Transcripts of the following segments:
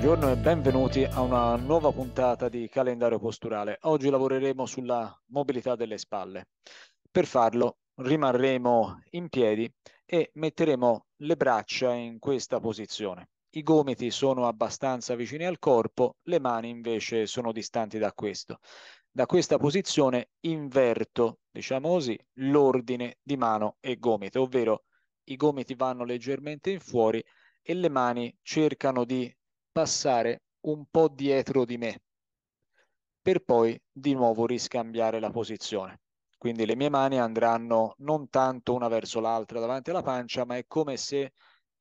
Buongiorno e benvenuti a una nuova puntata di calendario posturale. Oggi lavoreremo sulla mobilità delle spalle. Per farlo rimarremo in piedi e metteremo le braccia in questa posizione. I gomiti sono abbastanza vicini al corpo, le mani invece sono distanti da questo. Da questa posizione inverto, diciamo così, l'ordine di mano e gomito, ovvero i gomiti vanno leggermente in fuori e le mani cercano di passare un po' dietro di me per poi di nuovo riscambiare la posizione. Quindi le mie mani andranno non tanto una verso l'altra davanti alla pancia, ma è come se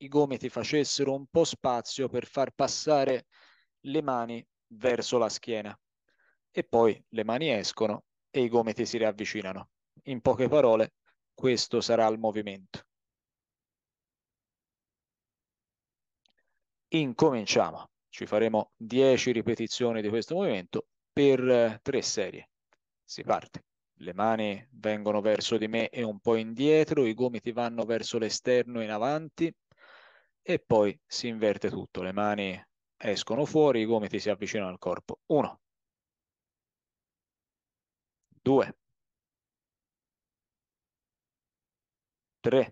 i gomiti facessero un po' spazio per far passare le mani verso la schiena. E poi le mani escono e i gomiti si riavvicinano. In poche parole, questo sarà il movimento. incominciamo. Ci faremo 10 ripetizioni di questo movimento per 3 eh, serie. Si parte. Le mani vengono verso di me e un po' indietro, i gomiti vanno verso l'esterno e in avanti e poi si inverte tutto. Le mani escono fuori, i gomiti si avvicinano al corpo. 1 2 3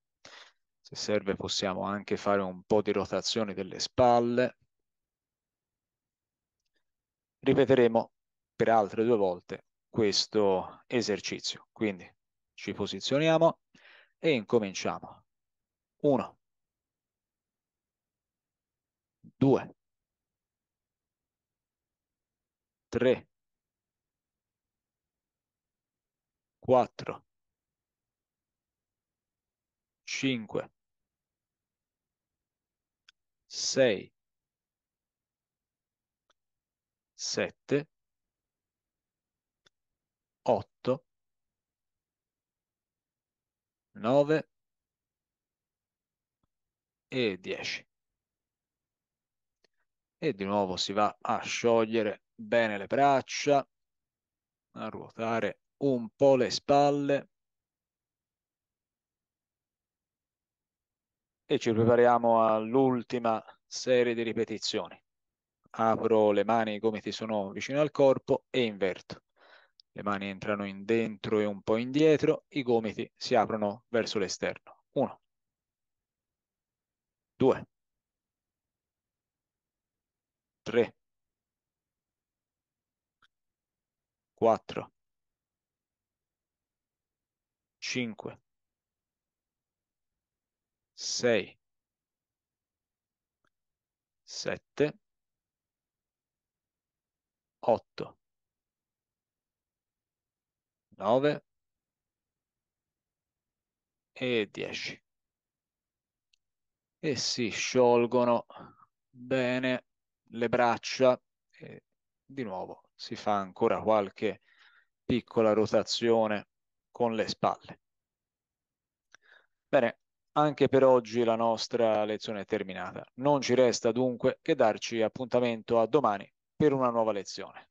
Se serve possiamo anche fare un po' di rotazione delle spalle. Ripeteremo per altre due volte questo esercizio. Quindi ci posizioniamo e incominciamo. 1, 2, 3, 4, 5, sei, sette, otto, nove e dieci. E di nuovo si va a sciogliere bene le braccia, a ruotare un po' le spalle. e ci mhm. prepariamo all'ultima serie di ripetizioni. Apro le mani, i gomiti sono vicino al corpo e inverto. Le mani entrano in dentro e un po' indietro, i gomiti si aprono verso l'esterno. Uno. Due. Tre. Quattro. Cinque. 6, 7, 8, 9 e 10 e si sciolgono bene le braccia e di nuovo si fa ancora qualche piccola rotazione con le spalle. Bene, anche per oggi la nostra lezione è terminata. Non ci resta dunque che darci appuntamento a domani per una nuova lezione.